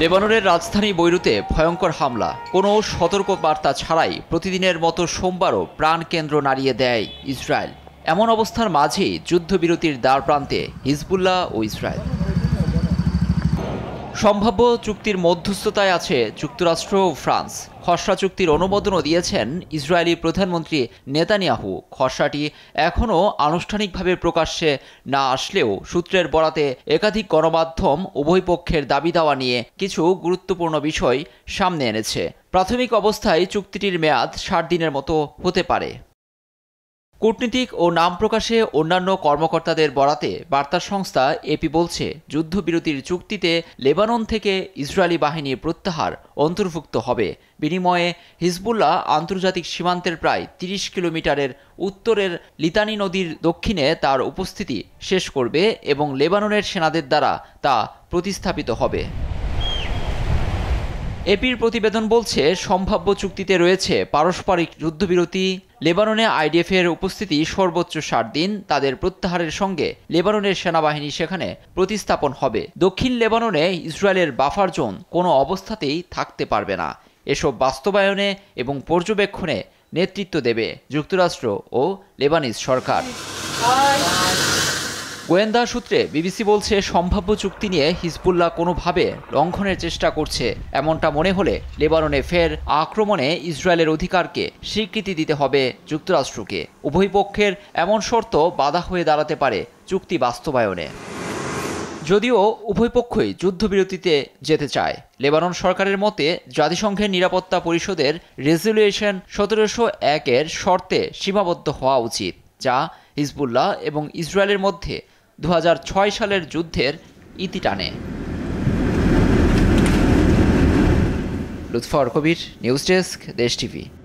লেবাননের রাজধানী বৈরুতে ভয়ঙ্কর হামলা কোনো সতর্ক বার্তা ছাড়াই প্রতিদিনের মতো সোমবারও প্রাণকেন্দ্র নাড়িয়ে দেয় ইসরায়েল এমন অবস্থার মাঝেই যুদ্ধবিরতির দ্বার প্রান্তে হিজবুল্লাহ ও ইসরায়েল সম্ভাব্য চুক্তির মধ্যস্থতায় আছে যুক্তরাষ্ট্র ও ফ্রান্স খসড়া চুক্তির অনুমোদনও দিয়েছেন ইসরায়েলি প্রধানমন্ত্রী নেতানিয়াহু খসড়াটি এখনও আনুষ্ঠানিকভাবে প্রকাশ্যে না আসলেও সূত্রের বরাতে একাধিক গণমাধ্যম উভয় পক্ষের দাবি দাওয়া নিয়ে কিছু গুরুত্বপূর্ণ বিষয় সামনে এনেছে প্রাথমিক অবস্থায় চুক্তিটির মেয়াদ ষাট দিনের মতো হতে পারে কূটনীতিক ও নাম প্রকাশে অন্যান্য কর্মকর্তাদের বরাতে বার্তা সংস্থা এপি বলছে যুদ্ধবিরতির চুক্তিতে লেবানন থেকে ইসরায়েলি বাহিনীর প্রত্যাহার অন্তর্ভুক্ত হবে বিনিময়ে হিজবুল্লাহ আন্তর্জাতিক সীমান্তের প্রায় ৩০ কিলোমিটারের উত্তরের লিতানি নদীর দক্ষিণে তার উপস্থিতি শেষ করবে এবং লেবাননের সেনাদের দ্বারা তা প্রতিস্থাপিত হবে এপির প্রতিবেদন বলছে সম্ভাব্য চুক্তিতে রয়েছে পারস্পরিক যুদ্ধবিরতি লেবাননে আইডিএফের উপস্থিতি সর্বোচ্চ ষাট দিন তাদের প্রত্যাহারের সঙ্গে লেবাননের সেনাবাহিনী সেখানে প্রতিস্থাপন হবে দক্ষিণ লেবাননে ইসরায়েলের বাফার জোন কোনো অবস্থাতেই থাকতে পারবে না এসব বাস্তবায়নে এবং পর্যবেক্ষণে নেতৃত্ব দেবে যুক্তরাষ্ট্র ও লেবানিজ সরকার গোয়েন্দা সূত্রে বিবিসি বলছে সম্ভাব্য চুক্তি নিয়ে হিজবুল্লাহ কোনোভাবে লঙ্ঘনের চেষ্টা করছে এমনটা মনে হলে লেবাননে ফের আক্রমণে ইসরায়েলের অধিকারকে স্বীকৃতি দিতে হবে যুক্তরাষ্ট্রকে উভয় পক্ষের এমন শর্ত বাধা হয়ে দাঁড়াতে পারে চুক্তি বাস্তবায়নে যদিও উভয় পক্ষই যুদ্ধবিরতিতে যেতে চায় লেবানন সরকারের মতে জাতিসংঘের নিরাপত্তা পরিষদের রেজুলিউশন সতেরোশো একের শর্তে সীমাবদ্ধ হওয়া উচিত যা হিজবুল্লাহ এবং ইসরায়েলের মধ্যে দু সালের যুদ্ধের ইতি টানে Lutfor Kabir news desk Desh TV